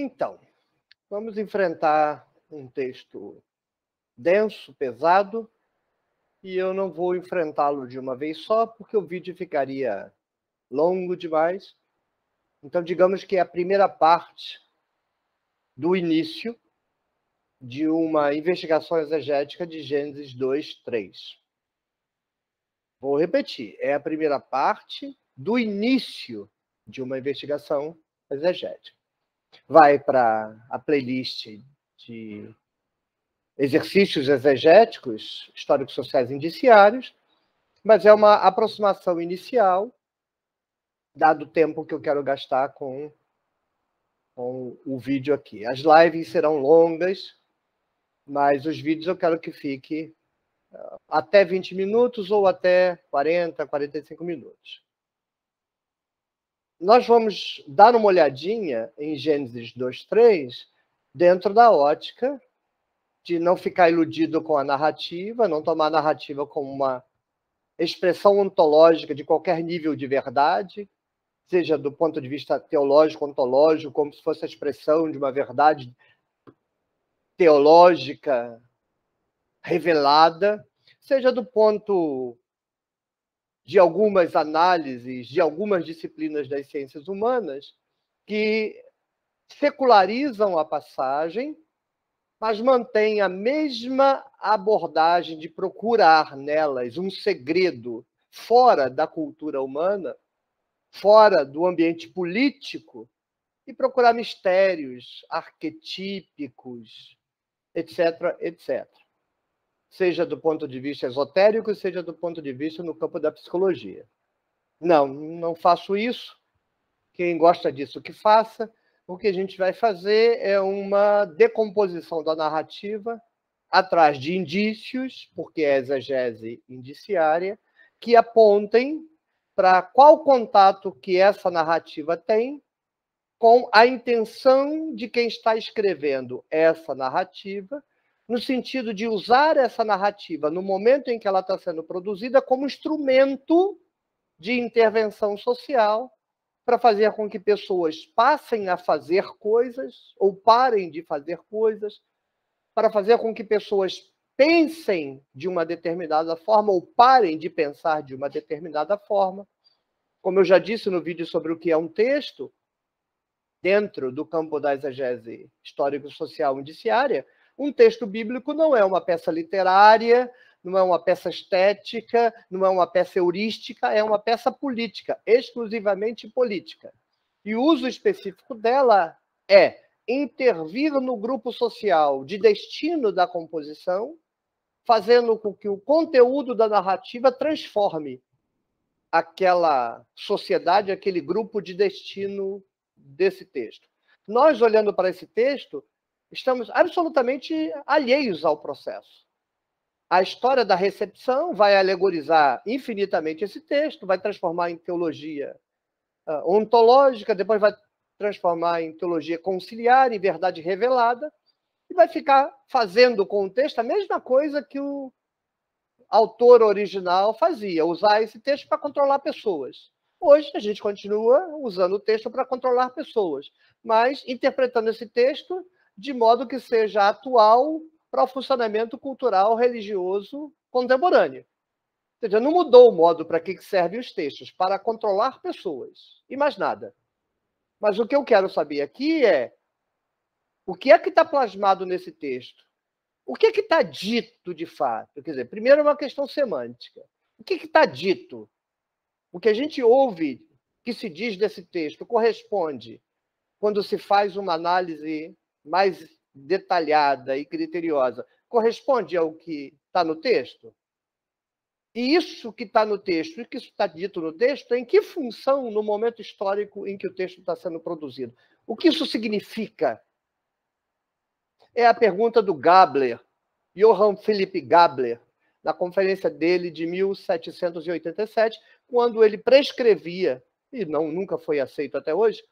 Então, vamos enfrentar um texto denso, pesado, e eu não vou enfrentá-lo de uma vez só, porque o vídeo ficaria longo demais. Então, digamos que é a primeira parte do início de uma investigação exegética de Gênesis 2, 3. Vou repetir, é a primeira parte do início de uma investigação exegética vai para a playlist de exercícios exegéticos, históricos sociais indiciários, mas é uma aproximação inicial, dado o tempo que eu quero gastar com, com o vídeo aqui. As lives serão longas, mas os vídeos eu quero que fique ah, até 20 minutos ou até 40, 45 minutos nós vamos dar uma olhadinha em Gênesis 2:3 dentro da ótica de não ficar iludido com a narrativa, não tomar a narrativa como uma expressão ontológica de qualquer nível de verdade, seja do ponto de vista teológico, ontológico, como se fosse a expressão de uma verdade teológica revelada, seja do ponto de algumas análises, de algumas disciplinas das ciências humanas, que secularizam a passagem, mas mantêm a mesma abordagem de procurar nelas um segredo fora da cultura humana, fora do ambiente político, e procurar mistérios arquetípicos, etc., etc seja do ponto de vista esotérico, seja do ponto de vista no campo da psicologia. Não, não faço isso. Quem gosta disso que faça. O que a gente vai fazer é uma decomposição da narrativa atrás de indícios, porque é exegese indiciária, que apontem para qual contato que essa narrativa tem com a intenção de quem está escrevendo essa narrativa no sentido de usar essa narrativa no momento em que ela está sendo produzida como instrumento de intervenção social para fazer com que pessoas passem a fazer coisas ou parem de fazer coisas, para fazer com que pessoas pensem de uma determinada forma ou parem de pensar de uma determinada forma. Como eu já disse no vídeo sobre o que é um texto, dentro do campo da exegese histórico-social indiciária, um texto bíblico não é uma peça literária, não é uma peça estética, não é uma peça heurística, é uma peça política, exclusivamente política. E o uso específico dela é intervir no grupo social de destino da composição, fazendo com que o conteúdo da narrativa transforme aquela sociedade, aquele grupo de destino desse texto. Nós, olhando para esse texto, Estamos absolutamente alheios ao processo. A história da recepção vai alegorizar infinitamente esse texto, vai transformar em teologia ah, ontológica, depois vai transformar em teologia conciliar, em verdade revelada, e vai ficar fazendo com o texto a mesma coisa que o autor original fazia, usar esse texto para controlar pessoas. Hoje a gente continua usando o texto para controlar pessoas, mas interpretando esse texto de modo que seja atual para o funcionamento cultural religioso contemporâneo. Ou seja, não mudou o modo para que servem os textos, para controlar pessoas e mais nada. Mas o que eu quero saber aqui é o que é que está plasmado nesse texto? O que é que está dito de fato? Quer dizer, primeiro é uma questão semântica. O que é está dito? O que a gente ouve que se diz desse texto corresponde quando se faz uma análise mais detalhada e criteriosa corresponde ao que está no texto? E isso que está no texto e que está dito no texto, em que função no momento histórico em que o texto está sendo produzido? O que isso significa? É a pergunta do Gabler, Johann Philipp Gabler, na conferência dele de 1787, quando ele prescrevia, e não nunca foi aceito até hoje,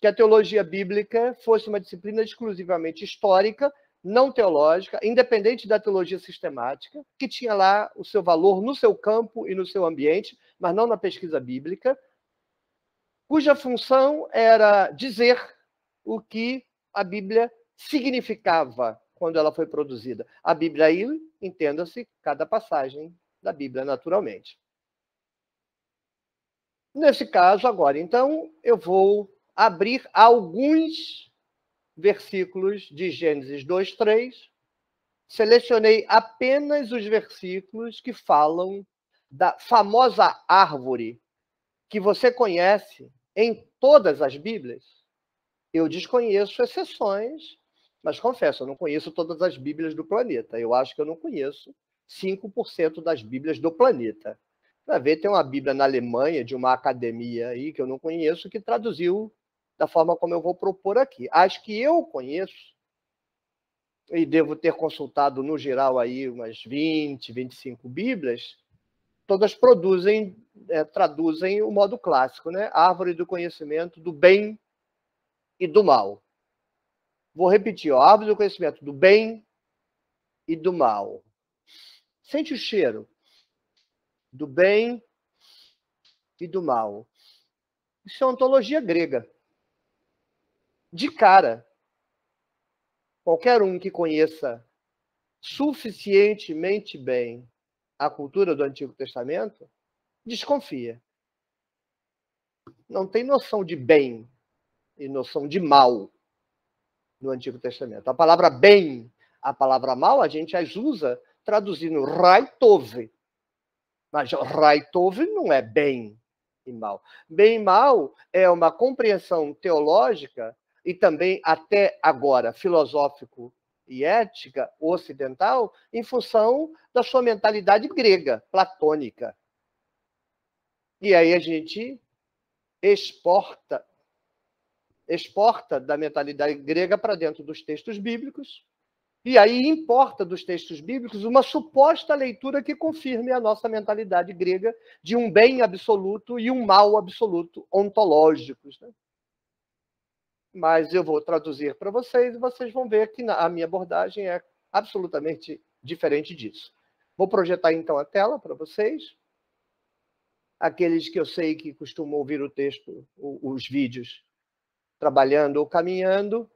que a teologia bíblica fosse uma disciplina exclusivamente histórica, não teológica, independente da teologia sistemática, que tinha lá o seu valor no seu campo e no seu ambiente, mas não na pesquisa bíblica, cuja função era dizer o que a Bíblia significava quando ela foi produzida. A Bíblia aí, entenda-se, cada passagem da Bíblia, naturalmente. Nesse caso, agora, então, eu vou abrir alguns versículos de Gênesis 2, 3. Selecionei apenas os versículos que falam da famosa árvore que você conhece em todas as Bíblias. Eu desconheço exceções, mas confesso, eu não conheço todas as Bíblias do planeta. Eu acho que eu não conheço 5% das Bíblias do planeta. Para ver, tem uma Bíblia na Alemanha, de uma academia aí, que eu não conheço, que traduziu da forma como eu vou propor aqui. As que eu conheço, e devo ter consultado no geral aí umas 20, 25 Bíblias, todas produzem, é, traduzem o modo clássico, né? Árvore do conhecimento do bem e do mal. Vou repetir, ó, árvore do conhecimento do bem e do mal. Sente o cheiro do bem e do mal. Isso é ontologia grega de cara. Qualquer um que conheça suficientemente bem a cultura do Antigo Testamento desconfia. Não tem noção de bem e noção de mal no Antigo Testamento. A palavra bem, a palavra mal, a gente as usa traduzindo raitove. Mas raitove não é bem e mal. Bem e mal é uma compreensão teológica e também até agora filosófico e ética ocidental em função da sua mentalidade grega, platônica. E aí a gente exporta exporta da mentalidade grega para dentro dos textos bíblicos e aí importa dos textos bíblicos uma suposta leitura que confirme a nossa mentalidade grega de um bem absoluto e um mal absoluto ontológicos. Né? mas eu vou traduzir para vocês e vocês vão ver que a minha abordagem é absolutamente diferente disso. Vou projetar então a tela para vocês. Aqueles que eu sei que costumam ouvir o texto, os vídeos, trabalhando ou caminhando,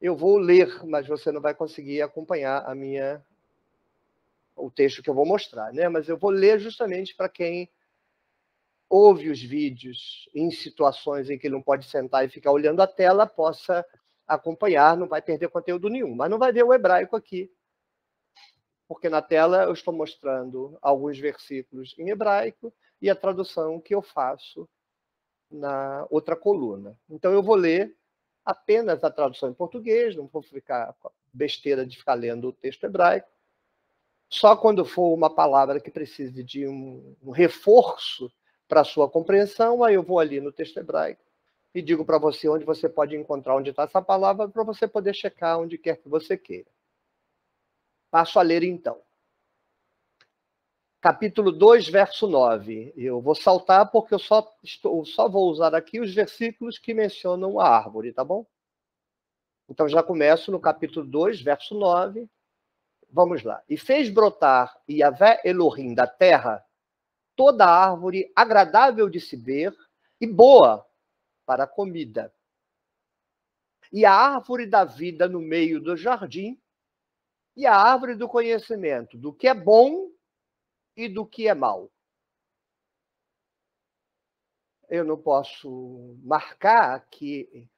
eu vou ler, mas você não vai conseguir acompanhar a minha o texto que eu vou mostrar, né? Mas eu vou ler justamente para quem ouve os vídeos em situações em que ele não pode sentar e ficar olhando a tela, possa acompanhar, não vai perder conteúdo nenhum. Mas não vai ver o hebraico aqui, porque na tela eu estou mostrando alguns versículos em hebraico e a tradução que eu faço na outra coluna. Então eu vou ler apenas a tradução em português, não vou ficar com a besteira de ficar lendo o texto hebraico. Só quando for uma palavra que precise de um, um reforço para sua compreensão, aí eu vou ali no texto hebraico e digo para você onde você pode encontrar onde está essa palavra para você poder checar onde quer que você queira. Passo a ler então. Capítulo 2, verso 9. Eu vou saltar porque eu só, estou, só vou usar aqui os versículos que mencionam a árvore, tá bom? Então já começo no capítulo 2, verso 9. Vamos lá. E fez brotar Yahvé Elohim da terra toda árvore agradável de se ver e boa para a comida. E a árvore da vida no meio do jardim, e a árvore do conhecimento do que é bom e do que é mal. Eu não posso marcar aqui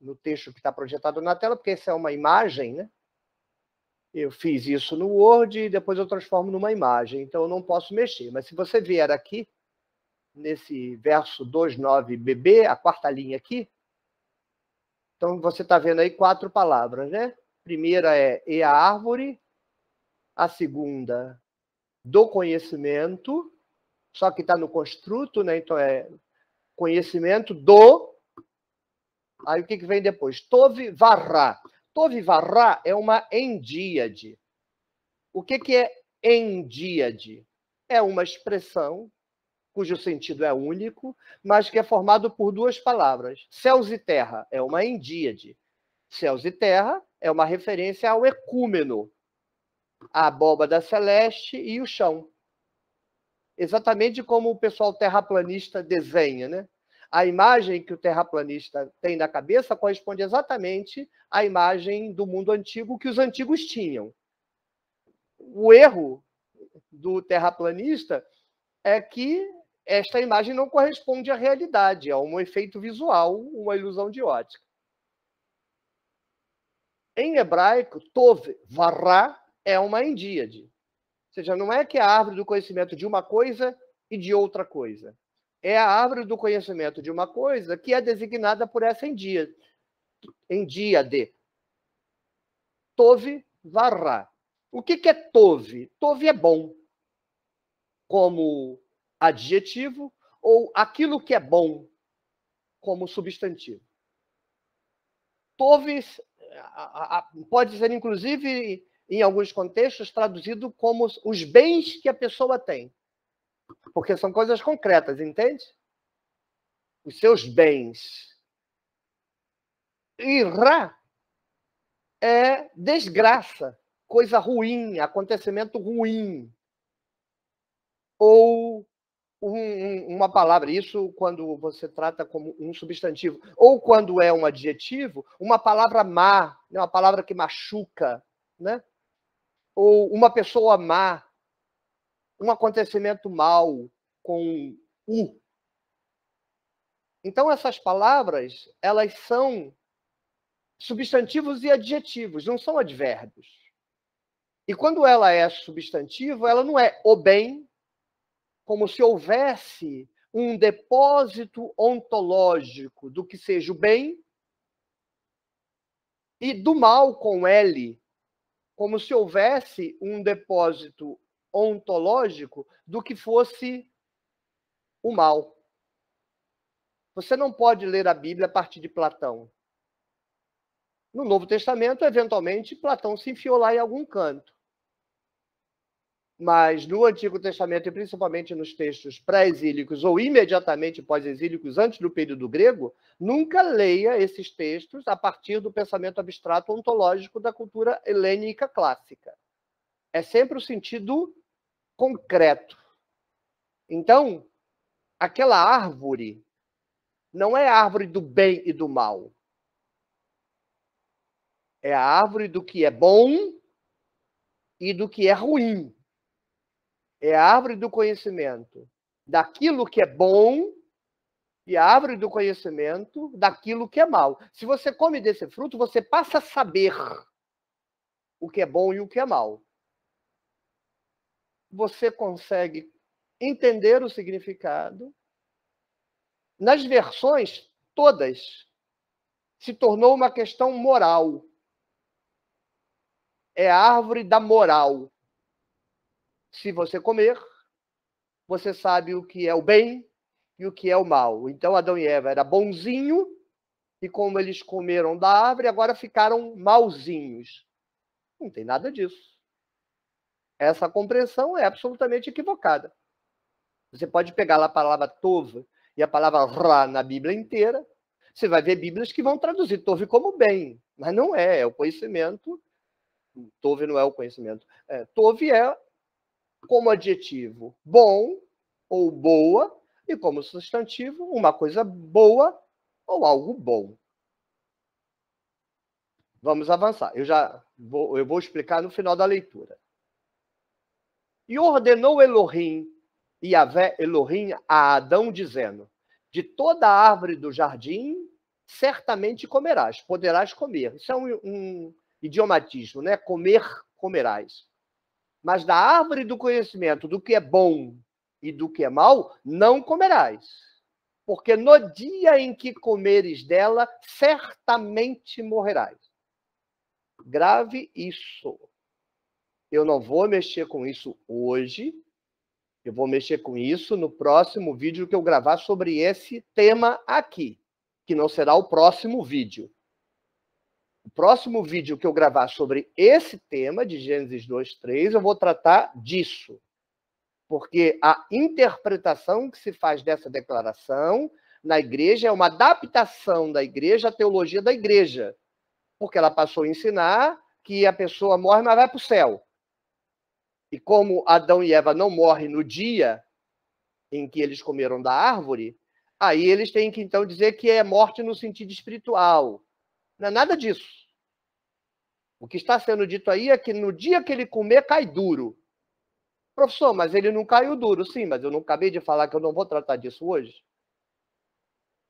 no texto que está projetado na tela, porque essa é uma imagem, né? eu fiz isso no Word e depois eu transformo numa imagem, então eu não posso mexer. Mas se você vier aqui, nesse verso 29BB, a quarta linha aqui, então você está vendo aí quatro palavras, né? primeira é e a árvore, a segunda do conhecimento, só que está no construto, né? Então é conhecimento do. Aí o que, que vem depois? Tove varra. Tovivarra é uma endíade. O que, que é endíade? É uma expressão cujo sentido é único, mas que é formado por duas palavras. Céus e terra é uma endíade. Céus e terra é uma referência ao ecúmeno, a abóbada celeste e o chão. Exatamente como o pessoal terraplanista desenha, né? a imagem que o terraplanista tem na cabeça corresponde exatamente à imagem do mundo antigo que os antigos tinham. O erro do terraplanista é que esta imagem não corresponde à realidade, é um efeito visual, uma ilusão de ótica. Em hebraico, tov, Varra é uma endíade. Ou seja, não é que é a árvore do conhecimento de uma coisa e de outra coisa é a árvore do conhecimento de uma coisa que é designada por essa em dia, em dia de Tove Varra. O que, que é Tove? Tove é bom, como adjetivo, ou aquilo que é bom, como substantivo. Tove pode ser, inclusive, em alguns contextos, traduzido como os bens que a pessoa tem. Porque são coisas concretas, entende? Os seus bens. ra é desgraça, coisa ruim, acontecimento ruim. Ou um, uma palavra, isso quando você trata como um substantivo, ou quando é um adjetivo, uma palavra má, né, uma palavra que machuca, né? ou uma pessoa má, um acontecimento mal com u. Então essas palavras, elas são substantivos e adjetivos, não são advérbios. E quando ela é substantivo, ela não é o bem, como se houvesse um depósito ontológico do que seja o bem e do mal com L, como se houvesse um depósito ontológico do que fosse o mal. Você não pode ler a Bíblia a partir de Platão. No Novo Testamento, eventualmente, Platão se enfiou lá em algum canto. Mas no Antigo Testamento, e principalmente nos textos pré-exílicos ou imediatamente pós-exílicos, antes do período grego, nunca leia esses textos a partir do pensamento abstrato ontológico da cultura helênica clássica. É sempre o sentido concreto. Então, aquela árvore não é a árvore do bem e do mal. É a árvore do que é bom e do que é ruim. É a árvore do conhecimento daquilo que é bom e a árvore do conhecimento daquilo que é mal. Se você come desse fruto, você passa a saber o que é bom e o que é mal você consegue entender o significado. Nas versões todas, se tornou uma questão moral. É a árvore da moral. Se você comer, você sabe o que é o bem e o que é o mal. Então Adão e Eva era bonzinho e como eles comeram da árvore, agora ficaram malzinhos. Não tem nada disso. Essa compreensão é absolutamente equivocada. Você pode pegar lá a palavra tova e a palavra ra na Bíblia inteira, você vai ver Bíblias que vão traduzir "tova" como bem, mas não é, é o conhecimento. Tove não é o conhecimento. É, tove é como adjetivo bom ou boa, e como substantivo, uma coisa boa ou algo bom. Vamos avançar. Eu já vou, eu vou explicar no final da leitura. E ordenou Elohim, Yahvé Elohim, a Adão, dizendo: De toda a árvore do jardim certamente comerás, poderás comer. Isso é um, um idiomatismo, né? Comer, comerás. Mas da árvore do conhecimento do que é bom e do que é mal, não comerás. Porque no dia em que comeres dela, certamente morrerás. Grave isso eu não vou mexer com isso hoje, eu vou mexer com isso no próximo vídeo que eu gravar sobre esse tema aqui, que não será o próximo vídeo. O próximo vídeo que eu gravar sobre esse tema de Gênesis 2, 3, eu vou tratar disso. Porque a interpretação que se faz dessa declaração na igreja é uma adaptação da igreja à teologia da igreja. Porque ela passou a ensinar que a pessoa morre, mas vai para o céu. E como Adão e Eva não morrem no dia em que eles comeram da árvore, aí eles têm que então dizer que é morte no sentido espiritual. Não é nada disso. O que está sendo dito aí é que no dia que ele comer, cai duro. Professor, mas ele não caiu duro. Sim, mas eu não acabei de falar que eu não vou tratar disso hoje.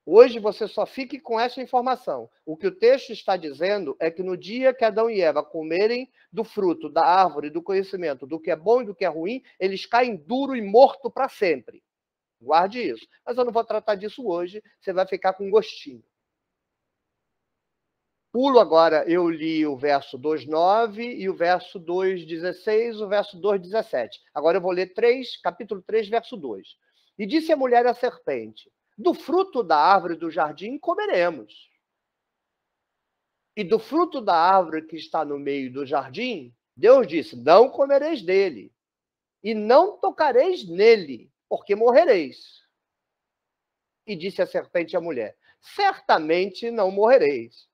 Hoje você só fique com essa informação. O que o texto está dizendo é que no dia que Adão e Eva comerem do fruto da árvore do conhecimento do que é bom e do que é ruim, eles caem duro e morto para sempre. Guarde isso. Mas eu não vou tratar disso hoje, você vai ficar com gostinho. Pulo agora, eu li o verso 2,9 e o verso 2,16, o verso 2,17. Agora eu vou ler 3, capítulo 3, verso 2. E disse a mulher à serpente: do fruto da árvore do jardim comeremos. E do fruto da árvore que está no meio do jardim, Deus disse: Não comereis dele, e não tocareis nele, porque morrereis. E disse a serpente à mulher: Certamente não morrereis.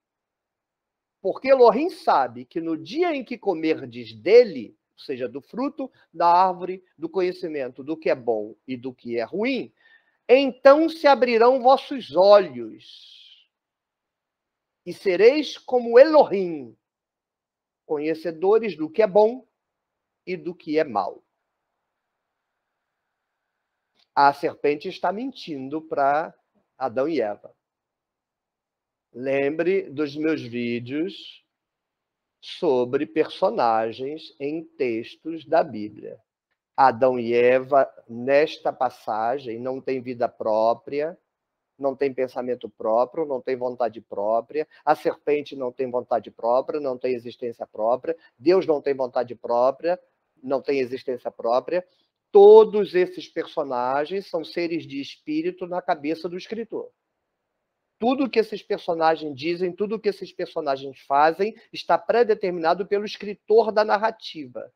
Porque Elohim sabe que no dia em que comerdes dele, ou seja, do fruto da árvore do conhecimento do que é bom e do que é ruim, então se abrirão vossos olhos e sereis como Elohim, conhecedores do que é bom e do que é mal. A serpente está mentindo para Adão e Eva. Lembre dos meus vídeos sobre personagens em textos da Bíblia. Adão e Eva, nesta passagem, não têm vida própria, não tem pensamento próprio, não tem vontade própria, a serpente não tem vontade própria, não tem existência própria, Deus não tem vontade própria, não tem existência própria. Todos esses personagens são seres de espírito na cabeça do escritor. Tudo que esses personagens dizem, tudo que esses personagens fazem, está predeterminado pelo escritor da narrativa.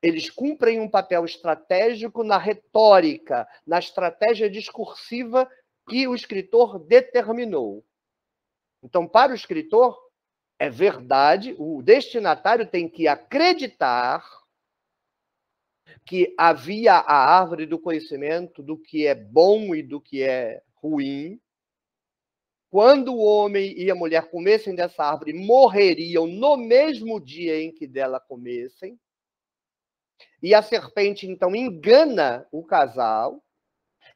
Eles cumprem um papel estratégico na retórica, na estratégia discursiva que o escritor determinou. Então, para o escritor, é verdade, o destinatário tem que acreditar que havia a árvore do conhecimento do que é bom e do que é ruim. Quando o homem e a mulher comessem dessa árvore, morreriam no mesmo dia em que dela comessem. E a serpente então engana o casal.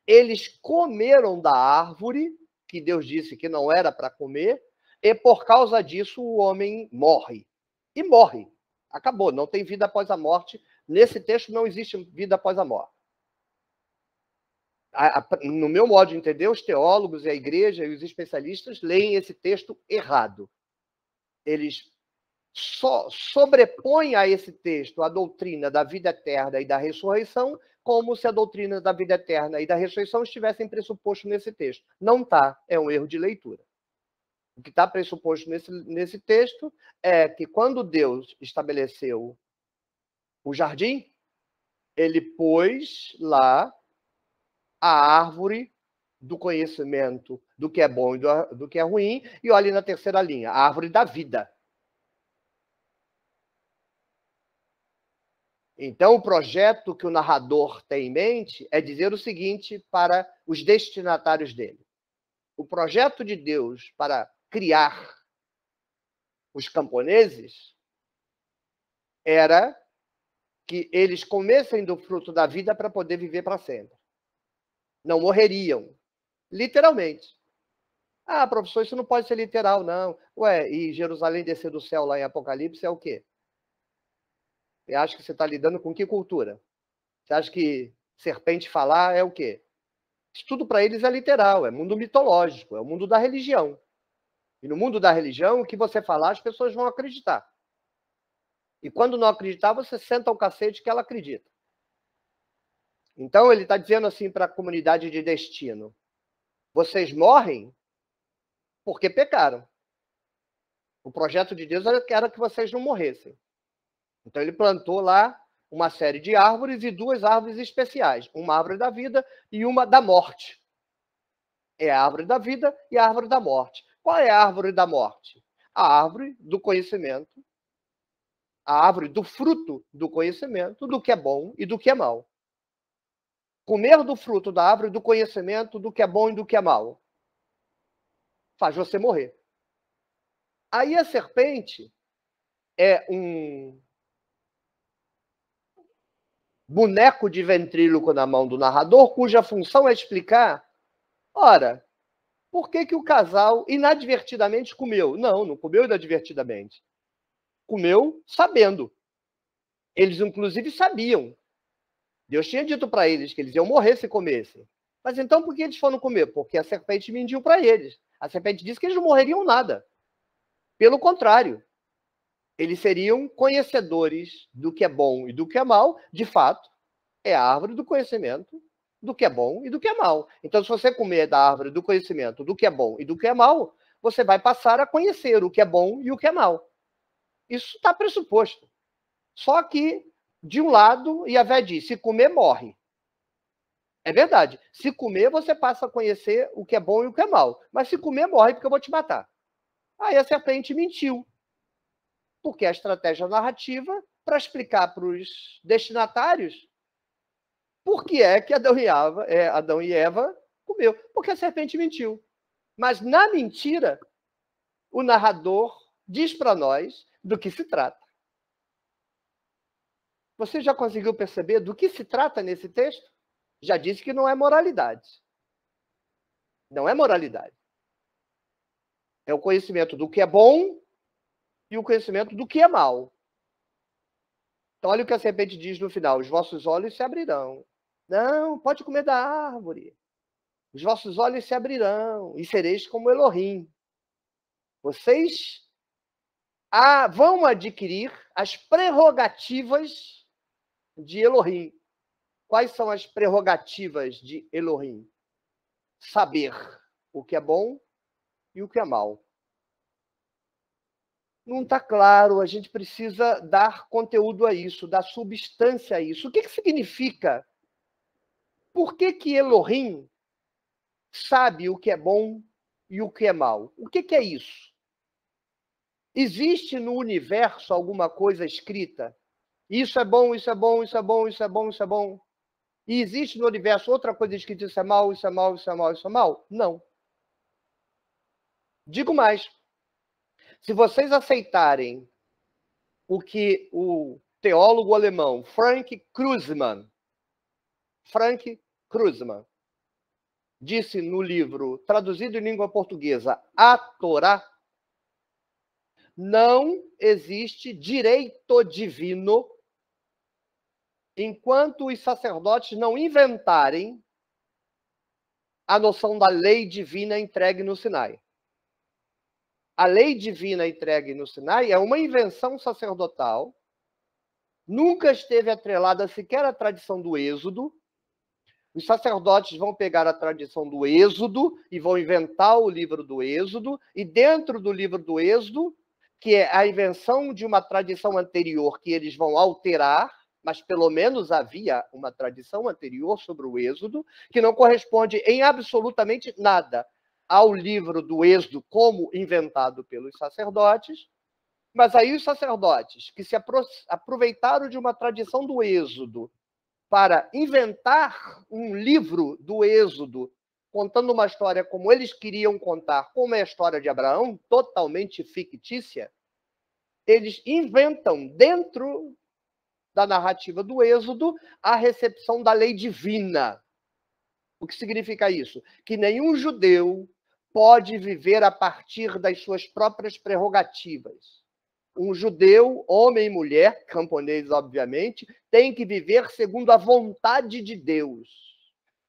Eles comeram da árvore que Deus disse que não era para comer, e por causa disso o homem morre. E morre. Acabou, não tem vida após a morte. Nesse texto não existe vida após a morte. no meu modo de entender, os teólogos e a igreja e os especialistas leem esse texto errado. Eles so, sobrepõe a esse texto a doutrina da vida eterna e da ressurreição, como se a doutrina da vida eterna e da ressurreição estivessem pressuposto nesse texto. Não está, é um erro de leitura. O que está pressuposto nesse, nesse texto é que quando Deus estabeleceu o jardim, ele pôs lá a árvore do conhecimento do que é bom e do, do que é ruim, e olha na terceira linha, a árvore da vida. Então, o projeto que o narrador tem em mente é dizer o seguinte para os destinatários dele: o projeto de Deus para criar os camponeses era que eles comessem do fruto da vida para poder viver para sempre. Não morreriam, literalmente. Ah, professor, isso não pode ser literal, não. Ué, e Jerusalém descer do céu lá em Apocalipse é o quê? Você acha que você está lidando com que cultura? Você acha que serpente falar é o quê? Isso tudo para eles é literal, é mundo mitológico, é o mundo da religião. E no mundo da religião, o que você falar, as pessoas vão acreditar. E quando não acreditar, você senta o cacete que ela acredita. Então ele está dizendo assim para a comunidade de destino: vocês morrem porque pecaram. O projeto de Deus era que vocês não morressem. Então ele plantou lá uma série de árvores e duas árvores especiais, uma árvore da vida e uma da morte. É a árvore da vida e a árvore da morte. Qual é a árvore da morte? A árvore do conhecimento, a árvore do fruto do conhecimento, do que é bom e do que é mal. Comer do fruto da árvore do conhecimento, do que é bom e do que é mal, faz você morrer. Aí a serpente é um boneco de ventríloco na mão do narrador, cuja função é explicar: ora, por que, que o casal inadvertidamente comeu? Não, não comeu inadvertidamente. Comeu sabendo. Eles, inclusive, sabiam. Deus tinha dito para eles que eles iam morrer se comessem. Mas então por que eles foram comer? Porque a serpente mentiu para eles. A serpente disse que eles não morreriam nada. Pelo contrário, eles seriam conhecedores do que é bom e do que é mal, de fato, é a árvore do conhecimento do que é bom e do que é mal. Então, se você comer da árvore do conhecimento do que é bom e do que é mal, você vai passar a conhecer o que é bom e o que é mal. Isso está pressuposto. Só que, de um lado, a diz: se comer, morre. É verdade. Se comer, você passa a conhecer o que é bom e o que é mal. Mas se comer, morre, porque eu vou te matar. Aí a serpente mentiu. Porque a estratégia narrativa para explicar para os destinatários por que é que Adão e, Eva, é, Adão e Eva comeu. Porque a serpente mentiu. Mas na mentira, o narrador diz para nós do que se trata. Você já conseguiu perceber do que se trata nesse texto? Já disse que não é moralidade. Não é moralidade. É o conhecimento do que é bom e o conhecimento do que é mal. Então, olha o que a serpente diz no final: os vossos olhos se abrirão. Não, pode comer da árvore. Os vossos olhos se abrirão e sereis como Elohim. Vocês vão adquirir as prerrogativas de Elohim. Quais são as prerrogativas de Elohim? Saber o que é bom e o que é mal não está claro, a gente precisa dar conteúdo a isso, dar substância a isso. O que, que significa? Por que, que Elohim sabe o que é bom e o que é mal? O que, que é isso? Existe no universo alguma coisa escrita? Isso é bom, isso é bom, isso é bom, isso é bom, isso é bom. E existe no universo outra coisa escrita, isso é mal, isso é mal, isso é mal, isso é mal? Não. Digo mais, se vocês aceitarem o que o teólogo alemão Frank Kruzmann, Frank Kruzmann, disse no livro traduzido em língua portuguesa, A Torá, não existe direito divino enquanto os sacerdotes não inventarem a noção da lei divina entregue no Sinai a lei divina entregue no Sinai é uma invenção sacerdotal, nunca esteve atrelada sequer à tradição do Êxodo. Os sacerdotes vão pegar a tradição do Êxodo e vão inventar o livro do Êxodo, e dentro do livro do Êxodo, que é a invenção de uma tradição anterior que eles vão alterar, mas pelo menos havia uma tradição anterior sobre o Êxodo, que não corresponde em absolutamente nada ao livro do Êxodo como inventado pelos sacerdotes, mas aí os sacerdotes que se aproveitaram de uma tradição do Êxodo para inventar um livro do Êxodo, contando uma história como eles queriam contar, como é a história de Abraão, totalmente fictícia, eles inventam dentro da narrativa do Êxodo a recepção da lei divina. O que significa isso? Que nenhum judeu pode viver a partir das suas próprias prerrogativas. Um judeu, homem e mulher, camponês, obviamente, tem que viver segundo a vontade de Deus.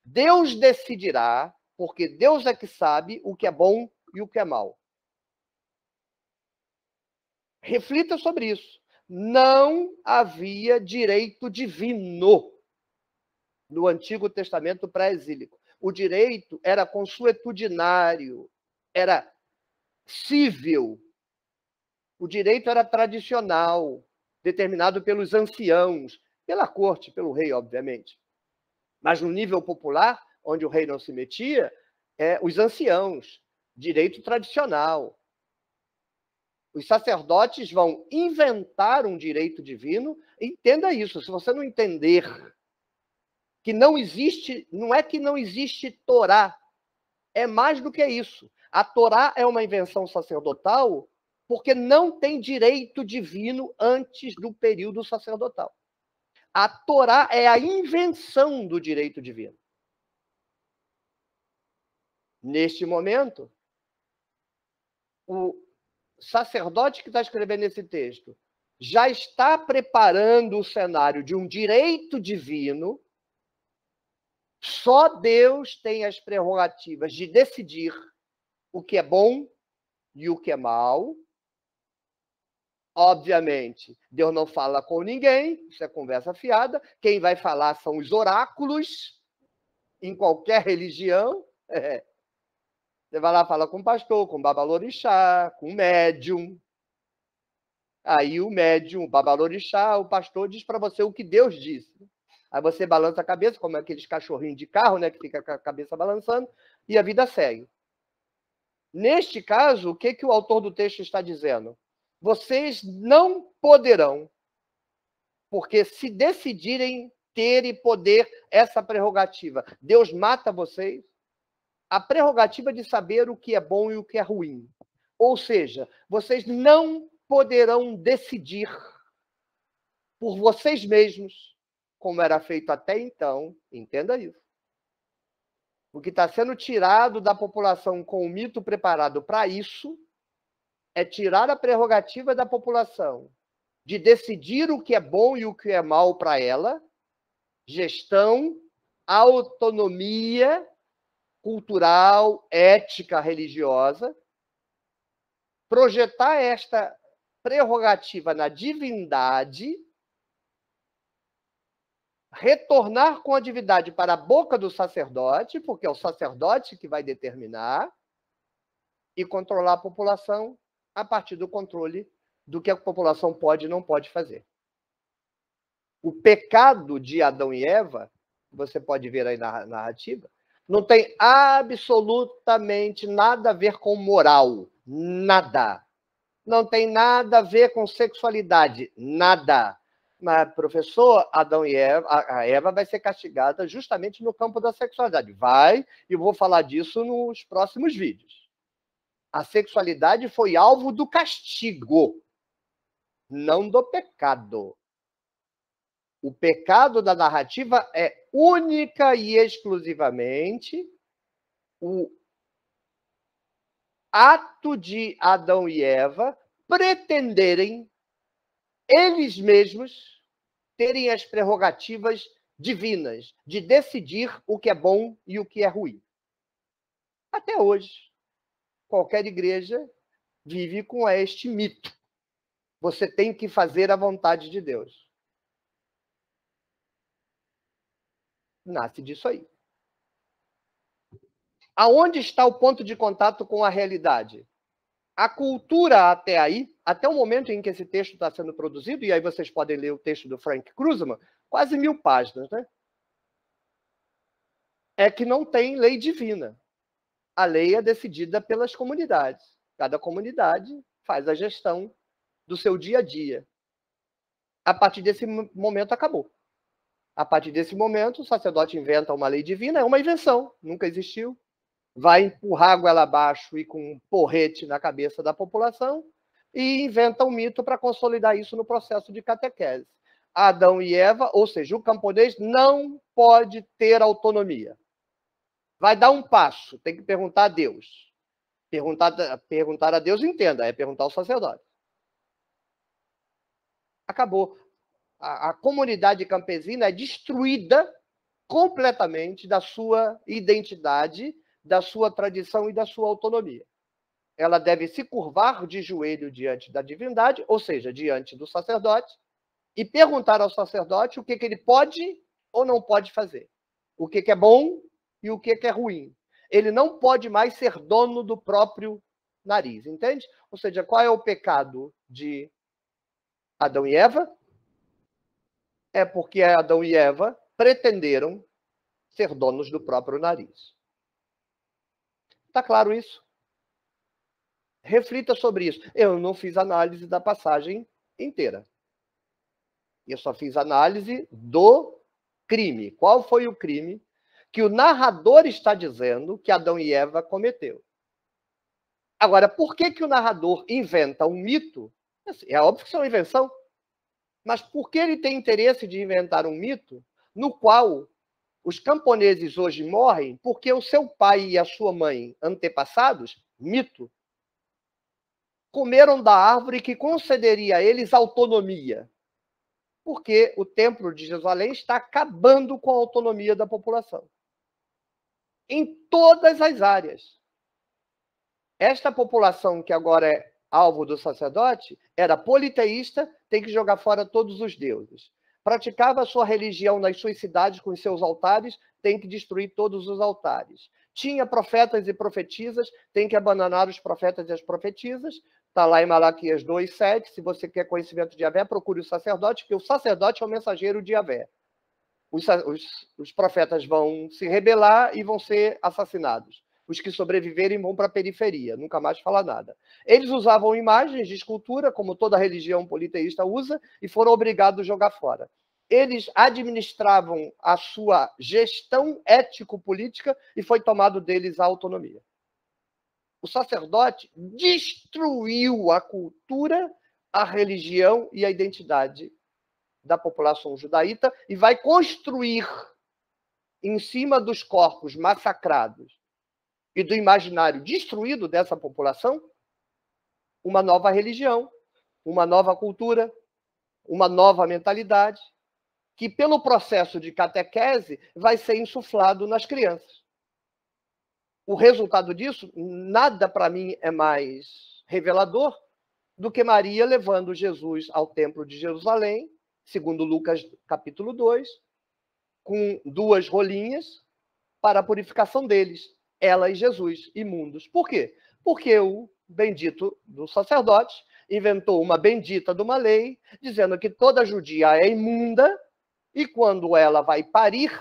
Deus decidirá, porque Deus é que sabe o que é bom e o que é mal. Reflita sobre isso. Não havia direito divino no Antigo Testamento pré-exílico o direito era consuetudinário, era civil. O direito era tradicional, determinado pelos anciãos, pela corte, pelo rei, obviamente. Mas no nível popular, onde o rei não se metia, é, os anciãos, direito tradicional. Os sacerdotes vão inventar um direito divino. Entenda isso. Se você não entender que não existe, não é que não existe Torá, é mais do que isso. A Torá é uma invenção sacerdotal porque não tem direito divino antes do período sacerdotal. A Torá é a invenção do direito divino. Neste momento, o sacerdote que está escrevendo esse texto já está preparando o cenário de um direito divino só Deus tem as prerrogativas de decidir o que é bom e o que é mal. Obviamente, Deus não fala com ninguém, isso é conversa fiada. Quem vai falar são os oráculos, em qualquer religião. É. Você vai lá falar com o pastor, com o babalorixá, com o médium. Aí o médium, o babalorixá, o pastor diz para você o que Deus disse. Aí você balança a cabeça, como aqueles cachorrinhos de carro, né, que fica com a cabeça balançando, e a vida segue. Neste caso, o que, que o autor do texto está dizendo? Vocês não poderão, porque se decidirem ter e poder essa prerrogativa, Deus mata vocês, a prerrogativa de saber o que é bom e o que é ruim. Ou seja, vocês não poderão decidir por vocês mesmos como era feito até então. Entenda isso. O que está sendo tirado da população com o mito preparado para isso é tirar a prerrogativa da população de decidir o que é bom e o que é mal para ela, gestão, autonomia cultural, ética, religiosa, projetar esta prerrogativa na divindade retornar com a divindade para a boca do sacerdote, porque é o sacerdote que vai determinar, e controlar a população a partir do controle do que a população pode e não pode fazer. O pecado de Adão e Eva, você pode ver aí na narrativa, não tem absolutamente nada a ver com moral, nada. Não tem nada a ver com sexualidade, nada mas, professor, Adão e Eva, a Eva vai ser castigada justamente no campo da sexualidade. Vai, e vou falar disso nos próximos vídeos. A sexualidade foi alvo do castigo, não do pecado. O pecado da narrativa é única e exclusivamente o ato de Adão e Eva pretenderem eles mesmos terem as prerrogativas divinas de decidir o que é bom e o que é ruim. Até hoje, qualquer igreja vive com este mito. Você tem que fazer a vontade de Deus. Nasce disso aí. Aonde está o ponto de contato com a realidade? a cultura até aí, até o momento em que esse texto está sendo produzido, e aí vocês podem ler o texto do Frank Cruzman, quase mil páginas, né? É que não tem lei divina. A lei é decidida pelas comunidades. Cada comunidade faz a gestão do seu dia a dia. A partir desse momento acabou. A partir desse momento, o sacerdote inventa uma lei divina, é uma invenção, nunca existiu vai empurrar a goela abaixo e com um porrete na cabeça da população e inventa um mito para consolidar isso no processo de catequese. Adão e Eva, ou seja, o camponês não pode ter autonomia. Vai dar um passo, tem que perguntar a Deus. Perguntar, perguntar a Deus, entenda, é perguntar ao sacerdote. Acabou. A, a comunidade campesina é destruída completamente da sua identidade da sua tradição e da sua autonomia. Ela deve se curvar de joelho diante da divindade, ou seja, diante do sacerdote, e perguntar ao sacerdote o que, que ele pode ou não pode fazer, o que, que é bom e o que, que é ruim. Ele não pode mais ser dono do próprio nariz, entende? Ou seja, qual é o pecado de Adão e Eva? É porque Adão e Eva pretenderam ser donos do próprio nariz. Está claro isso? Reflita sobre isso. Eu não fiz análise da passagem inteira. Eu só fiz análise do crime. Qual foi o crime que o narrador está dizendo que Adão e Eva cometeu? Agora, por que, que o narrador inventa um mito? Assim, é óbvio que isso é uma invenção. Mas por que ele tem interesse de inventar um mito no qual os camponeses hoje morrem porque o seu pai e a sua mãe, antepassados, mito, comeram da árvore que concederia a eles autonomia. Porque o Templo de Jerusalém está acabando com a autonomia da população. Em todas as áreas. Esta população que agora é alvo do sacerdote era politeísta, tem que jogar fora todos os deuses praticava sua religião nas suas cidades com seus altares, tem que destruir todos os altares. Tinha profetas e profetisas, tem que abandonar os profetas e as profetisas. Está lá em Malaquias 2,7. Se você quer conhecimento de Avé, procure o sacerdote, porque o sacerdote é o mensageiro de Avé. Os, os, os profetas vão se rebelar e vão ser assassinados. Os que sobreviverem vão para a periferia, nunca mais fala nada. Eles usavam imagens de escultura, como toda religião politeísta usa, e foram obrigados a jogar fora. Eles administravam a sua gestão ético-política e foi tomado deles a autonomia. O sacerdote destruiu a cultura, a religião e a identidade da população judaíta e vai construir em cima dos corpos massacrados e do imaginário destruído dessa população uma nova religião, uma nova cultura, uma nova mentalidade, que pelo processo de catequese vai ser insuflado nas crianças. O resultado disso, nada para mim é mais revelador do que Maria levando Jesus ao templo de Jerusalém, segundo Lucas capítulo 2, com duas rolinhas para a purificação deles ela e Jesus, imundos. Por quê? Porque o bendito do sacerdote inventou uma bendita de uma lei, dizendo que toda judia é imunda, e quando ela vai parir,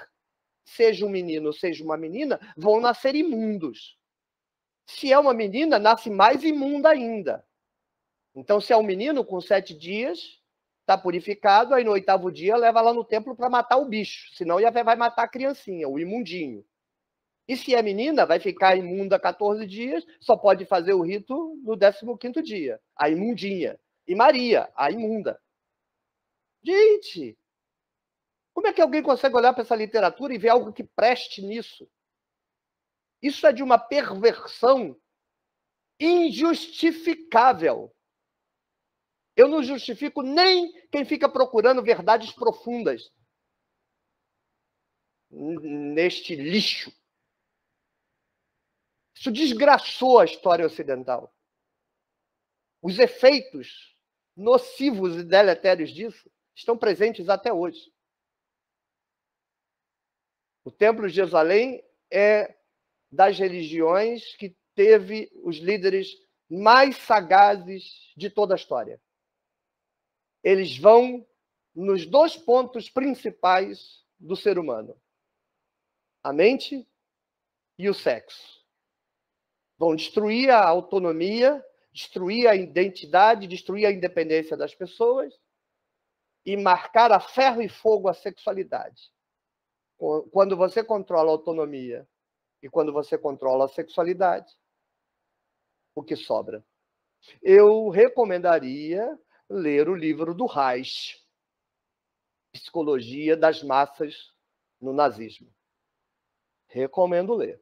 seja um menino, seja uma menina, vão nascer imundos. Se é uma menina, nasce mais imunda ainda. Então, se é um menino com sete dias, está purificado, aí no oitavo dia leva lá no templo para matar o bicho, senão Yahvé vai matar a criancinha, o imundinho. E se é menina, vai ficar imunda 14 dias, só pode fazer o rito no 15 dia, a imundinha. E Maria, a imunda. Gente, como é que alguém consegue olhar para essa literatura e ver algo que preste nisso? Isso é de uma perversão injustificável. Eu não justifico nem quem fica procurando verdades profundas neste lixo. Isso desgraçou a história ocidental. Os efeitos nocivos e deletérios disso estão presentes até hoje. O Templo de Jerusalém é das religiões que teve os líderes mais sagazes de toda a história. Eles vão nos dois pontos principais do ser humano: a mente e o sexo vão destruir a autonomia, destruir a identidade, destruir a independência das pessoas e marcar a ferro e fogo a sexualidade. Quando você controla a autonomia e quando você controla a sexualidade, o que sobra? Eu recomendaria ler o livro do Reich, Psicologia das Massas no Nazismo. Recomendo ler.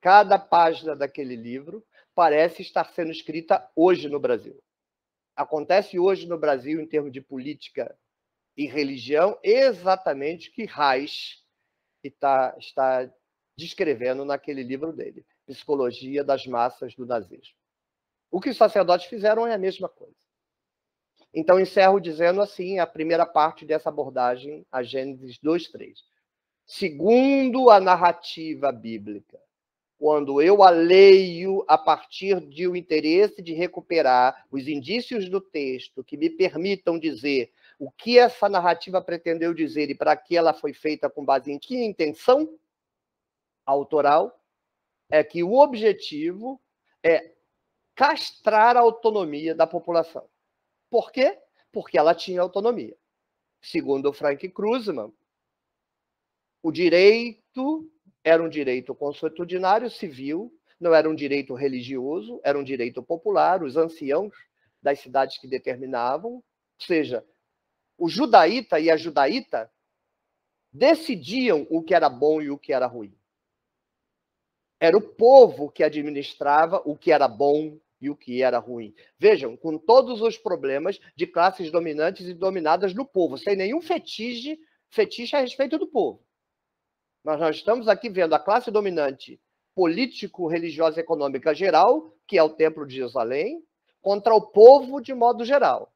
Cada página daquele livro parece estar sendo escrita hoje no Brasil. Acontece hoje no Brasil, em termos de política e religião, exatamente o que Reich está, está descrevendo naquele livro dele, Psicologia das Massas do Nazismo. O que os sacerdotes fizeram é a mesma coisa. Então, encerro dizendo assim a primeira parte dessa abordagem, a Gênesis 2, 3. Segundo a narrativa bíblica, quando eu a leio a partir de um interesse de recuperar os indícios do texto que me permitam dizer o que essa narrativa pretendeu dizer e para que ela foi feita com base em que intenção autoral, é que o objetivo é castrar a autonomia da população. Por quê? Porque ela tinha autonomia. Segundo Frank Krugman, o direito era um direito consuetudinário civil, não era um direito religioso, era um direito popular, os anciãos das cidades que determinavam, ou seja, o judaíta e a judaíta decidiam o que era bom e o que era ruim. Era o povo que administrava o que era bom e o que era ruim. Vejam, com todos os problemas de classes dominantes e dominadas no povo, sem nenhum fetiche, fetiche a respeito do povo. Mas nós estamos aqui vendo a classe dominante político, religiosa e econômica geral, que é o Templo de Jerusalém, contra o povo de modo geral.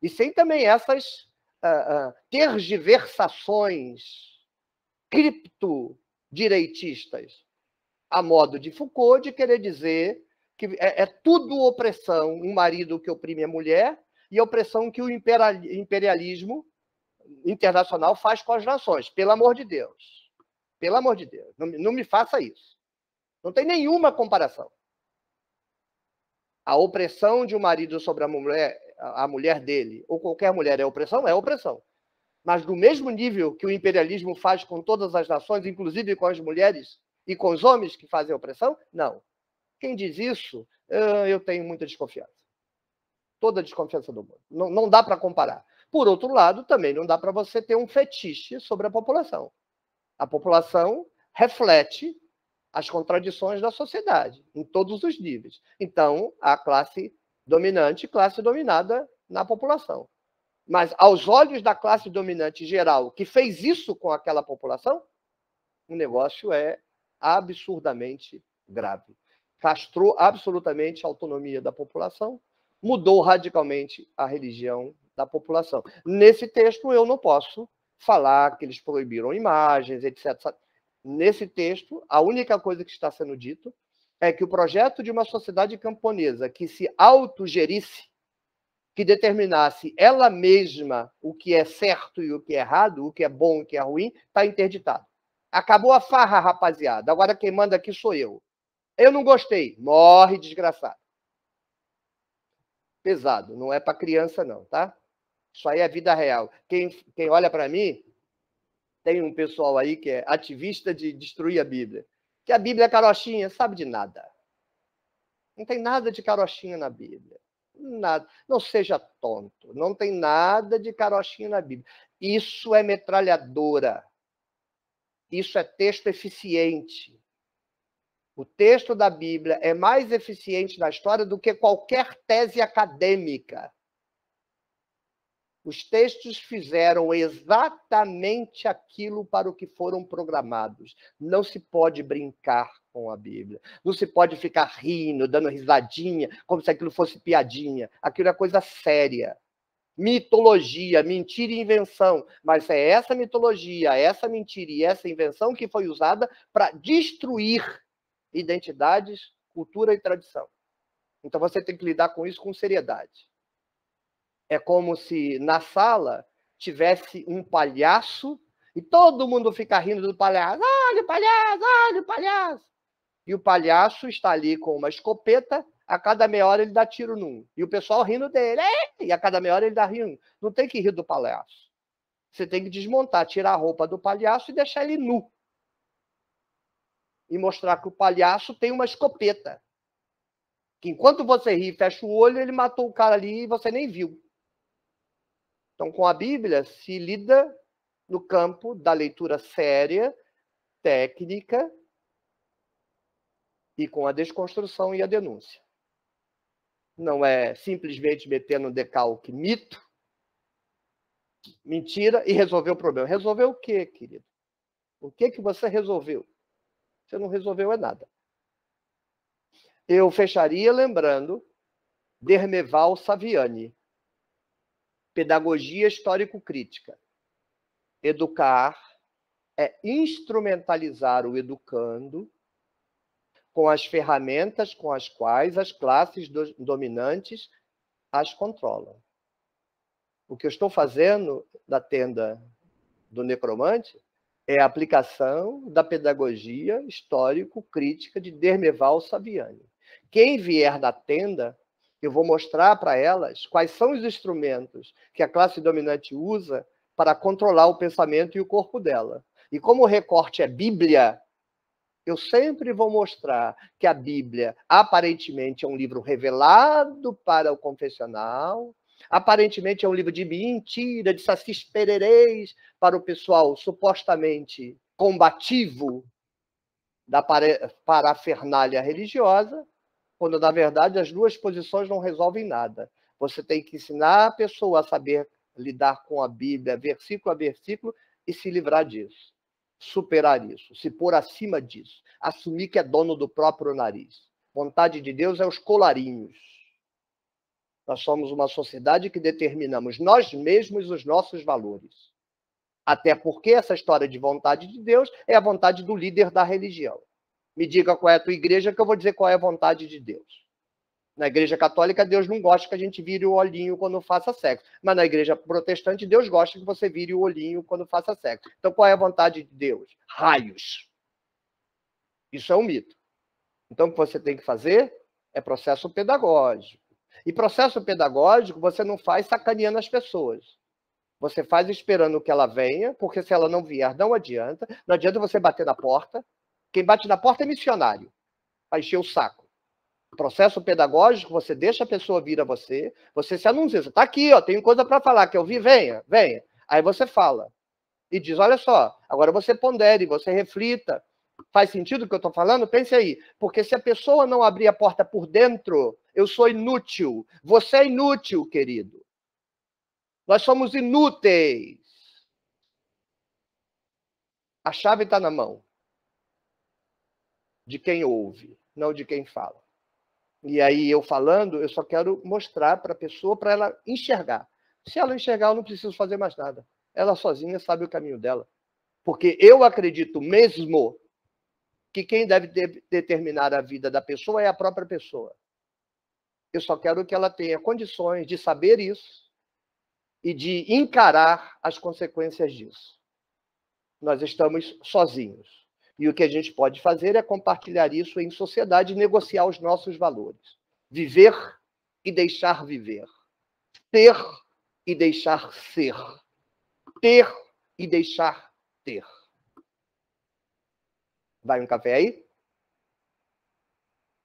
E sem também essas uh, uh, tergiversações cripto-direitistas, a modo de Foucault, de querer dizer que é, é, tudo opressão, um marido que oprime a mulher, e a opressão que o imperialismo internacional faz com as nações, pelo amor de Deus. Pelo amor de Deus, não, não me faça isso. Não tem nenhuma comparação. A opressão de um marido sobre a mulher, a mulher dele, ou qualquer mulher, é opressão? É opressão. Mas do mesmo nível que o imperialismo faz com todas as nações, inclusive com as mulheres e com os homens que fazem opressão? Não. Quem diz isso, ah, eu tenho muita desconfiança. Toda a desconfiança do mundo. Não, não dá para comparar. Por outro lado, também não dá para você ter um fetiche sobre a população. A população reflete as contradições da sociedade, em todos os níveis. Então, a classe dominante, classe dominada na população. Mas, aos olhos da classe dominante geral, que fez isso com aquela população, o negócio é absurdamente grave. Castrou absolutamente a autonomia da população, mudou radicalmente a religião da população. Nesse texto, eu não posso falar que eles proibiram imagens, etc. Nesse texto, a única coisa que está sendo dito é que o projeto de uma sociedade camponesa que se autogerisse, que determinasse ela mesma o que é certo e o que é errado, o que é bom e o que é ruim, está interditado. Acabou a farra, rapaziada. Agora quem manda aqui sou eu. Eu não gostei. Morre, desgraçado. Pesado, não é para criança, não, tá? Isso aí é vida real. Quem, quem olha para mim, tem um pessoal aí que é ativista de destruir a Bíblia. Que a Bíblia é carochinha, sabe de nada. Não tem nada de carochinha na Bíblia. Nada. Não seja tonto. Não tem nada de carochinha na Bíblia. Isso é metralhadora. Isso é texto eficiente. O texto da Bíblia é mais eficiente na história do que qualquer tese acadêmica. Os textos fizeram exatamente aquilo para o que foram programados. Não se pode brincar com a Bíblia. Não se pode ficar rindo, dando risadinha, como se aquilo fosse piadinha. Aquilo é coisa séria. Mitologia, mentira e invenção. Mas é essa mitologia, essa mentira e essa invenção que foi usada para destruir identidades, cultura e tradição. Então você tem que lidar com isso com seriedade é como se na sala tivesse um palhaço e todo mundo fica rindo do palhaço. Olha o palhaço, olha o palhaço. E o palhaço está ali com uma escopeta, a cada meia hora ele dá tiro num. E o pessoal rindo dele. E a cada meia hora ele dá rindo. Não tem que rir do palhaço. Você tem que desmontar, tirar a roupa do palhaço e deixar ele nu. E mostrar que o palhaço tem uma escopeta. Que enquanto você ri e fecha o olho, ele matou o cara ali e você nem viu. Então, com a Bíblia se lida no campo da leitura séria, técnica e com a desconstrução e a denúncia. Não é simplesmente meter no decalque mito, mentira e resolver o problema. Resolver o quê, querido? O que que você resolveu? Você não resolveu é nada. Eu fecharia lembrando Dermeval Saviani, Pedagogia histórico-crítica. Educar é instrumentalizar o educando com as ferramentas com as quais as classes do, dominantes as controlam. O que eu estou fazendo da tenda do necromante é a aplicação da pedagogia histórico-crítica de Dermeval Saviani. Quem vier da tenda eu vou mostrar para elas quais são os instrumentos que a classe dominante usa para controlar o pensamento e o corpo dela. E como o recorte é Bíblia, eu sempre vou mostrar que a Bíblia, aparentemente, é um livro revelado para o confessional, aparentemente é um livro de mentira, de sacis perereis, para o pessoal supostamente combativo da parafernália religiosa, quando na verdade as duas posições não resolvem nada. Você tem que ensinar a pessoa a saber lidar com a Bíblia, versículo a versículo, e se livrar disso, superar isso, se pôr acima disso, assumir que é dono do próprio nariz. Vontade de Deus é os colarinhos. Nós somos uma sociedade que determinamos nós mesmos os nossos valores. Até porque essa história de vontade de Deus é a vontade do líder da religião me diga qual é a tua igreja, que eu vou dizer qual é a vontade de Deus. Na igreja católica, Deus não gosta que a gente vire o olhinho quando faça sexo. Mas na igreja protestante, Deus gosta que você vire o olhinho quando faça sexo. Então, qual é a vontade de Deus? Raios. Isso é um mito. Então, o que você tem que fazer é processo pedagógico. E processo pedagógico você não faz sacaneando as pessoas. Você faz esperando que ela venha, porque se ela não vier, não adianta. Não adianta você bater na porta, quem bate na porta é missionário, para encher o saco. Processo pedagógico, você deixa a pessoa vir a você, você se anuncia, está aqui, ó, tenho coisa para falar, quer ouvir? Venha, venha. Aí você fala e diz, olha só, agora você pondere, você reflita, Faz sentido o que eu estou falando? Pense aí. Porque se a pessoa não abrir a porta por dentro, eu sou inútil. Você é inútil, querido. Nós somos inúteis. A chave está na mão de quem ouve, não de quem fala. E aí eu falando, eu só quero mostrar para a pessoa, para ela enxergar. Se ela enxergar, eu não preciso fazer mais nada. Ela sozinha sabe o caminho dela. Porque eu acredito mesmo que quem deve de determinar a vida da pessoa é a própria pessoa. Eu só quero que ela tenha condições de saber isso e de encarar as consequências disso. Nós estamos sozinhos. E o que a gente pode fazer é compartilhar isso em sociedade e negociar os nossos valores. Viver e deixar viver. Ter e deixar ser. Ter e deixar ter. Vai um café aí?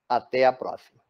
Até a próxima.